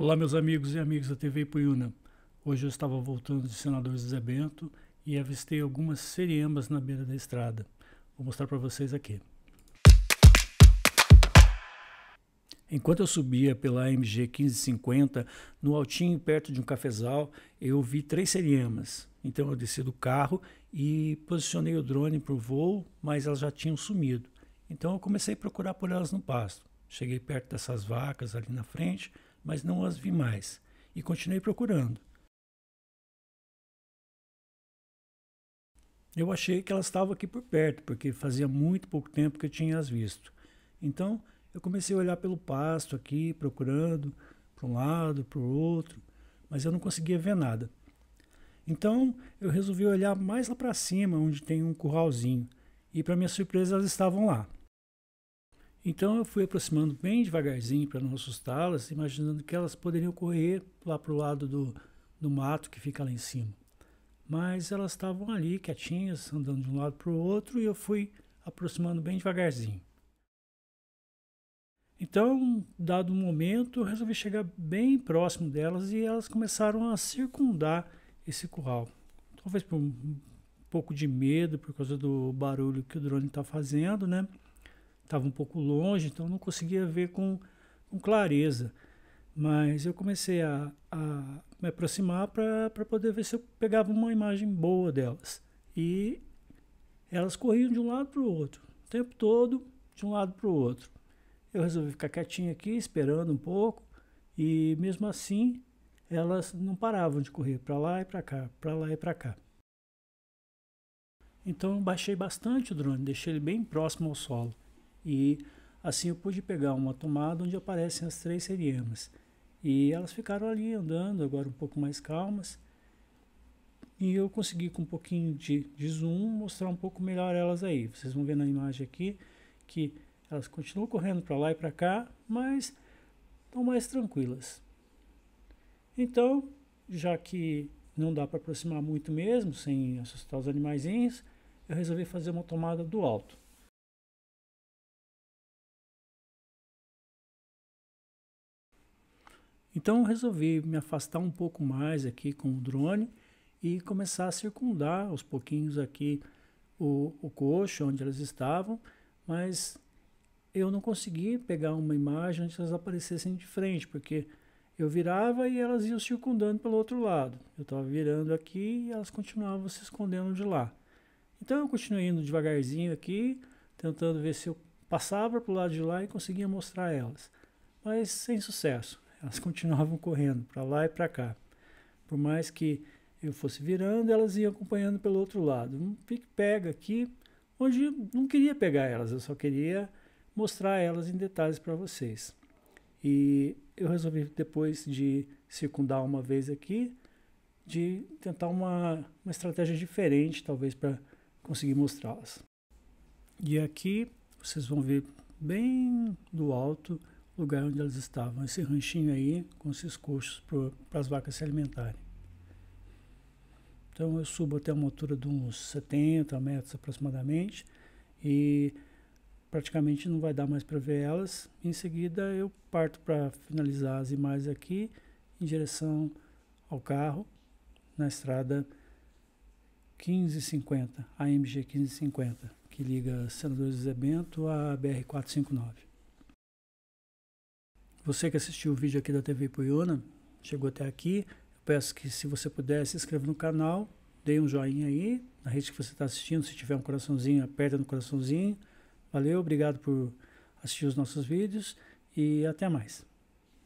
Olá, meus amigos e amigas da TV Puyuna. Hoje eu estava voltando de Senador José Bento e avistei algumas seriembas na beira da estrada. Vou mostrar para vocês aqui. Enquanto eu subia pela MG 1550, no altinho perto de um cafezal, eu vi três seriemas. Então eu desci do carro e posicionei o drone para o voo, mas elas já tinham sumido. Então eu comecei a procurar por elas no pasto. Cheguei perto dessas vacas ali na frente mas não as vi mais, e continuei procurando. Eu achei que elas estavam aqui por perto, porque fazia muito pouco tempo que eu tinha as visto. Então, eu comecei a olhar pelo pasto aqui, procurando para um lado, para o outro, mas eu não conseguia ver nada. Então, eu resolvi olhar mais lá para cima, onde tem um curralzinho, e para minha surpresa, elas estavam lá. Então eu fui aproximando bem devagarzinho para não assustá-las, imaginando que elas poderiam correr lá para o lado do, do mato que fica lá em cima. Mas elas estavam ali quietinhas, andando de um lado para o outro, e eu fui aproximando bem devagarzinho. Então, dado um momento, eu resolvi chegar bem próximo delas e elas começaram a circundar esse curral. Talvez por um pouco de medo por causa do barulho que o drone está fazendo, né? estava um pouco longe, então não conseguia ver com, com clareza. Mas eu comecei a, a me aproximar para poder ver se eu pegava uma imagem boa delas. E elas corriam de um lado para o outro, o tempo todo, de um lado para o outro. Eu resolvi ficar quietinho aqui, esperando um pouco, e mesmo assim elas não paravam de correr para lá e para cá, para lá e para cá. Então eu baixei bastante o drone, deixei ele bem próximo ao solo. E assim eu pude pegar uma tomada onde aparecem as três seriemas. E elas ficaram ali andando, agora um pouco mais calmas. E eu consegui com um pouquinho de, de zoom mostrar um pouco melhor elas aí. Vocês vão ver na imagem aqui que elas continuam correndo para lá e para cá, mas estão mais tranquilas. Então, já que não dá para aproximar muito mesmo, sem assustar os animaizinhos, eu resolvi fazer uma tomada do alto. Então eu resolvi me afastar um pouco mais aqui com o drone e começar a circundar aos pouquinhos aqui o, o coxo onde elas estavam, mas eu não consegui pegar uma imagem onde elas aparecessem de frente, porque eu virava e elas iam circundando pelo outro lado. Eu estava virando aqui e elas continuavam se escondendo de lá. Então eu continuei indo devagarzinho aqui, tentando ver se eu passava para o lado de lá e conseguia mostrar elas. Mas sem sucesso. Elas continuavam correndo para lá e para cá. Por mais que eu fosse virando, elas iam acompanhando pelo outro lado. Um pique-pega aqui. Hoje não queria pegar elas, eu só queria mostrar elas em detalhes para vocês. E eu resolvi, depois de circundar uma vez aqui, de tentar uma, uma estratégia diferente, talvez, para conseguir mostrá-las. E aqui vocês vão ver bem do alto lugar onde elas estavam, esse ranchinho aí com esses coxos para as vacas se alimentarem. Então eu subo até uma altura de uns 70 metros aproximadamente e praticamente não vai dar mais para ver elas. Em seguida eu parto para finalizar as imagens aqui em direção ao carro na estrada 1550, AMG 1550, que liga Senador José Bento à BR 459. Você que assistiu o vídeo aqui da TV Ipuyuna, chegou até aqui, peço que se você puder se inscreva no canal, dê um joinha aí na rede que você está assistindo, se tiver um coraçãozinho, aperta no coraçãozinho. Valeu, obrigado por assistir os nossos vídeos e até mais.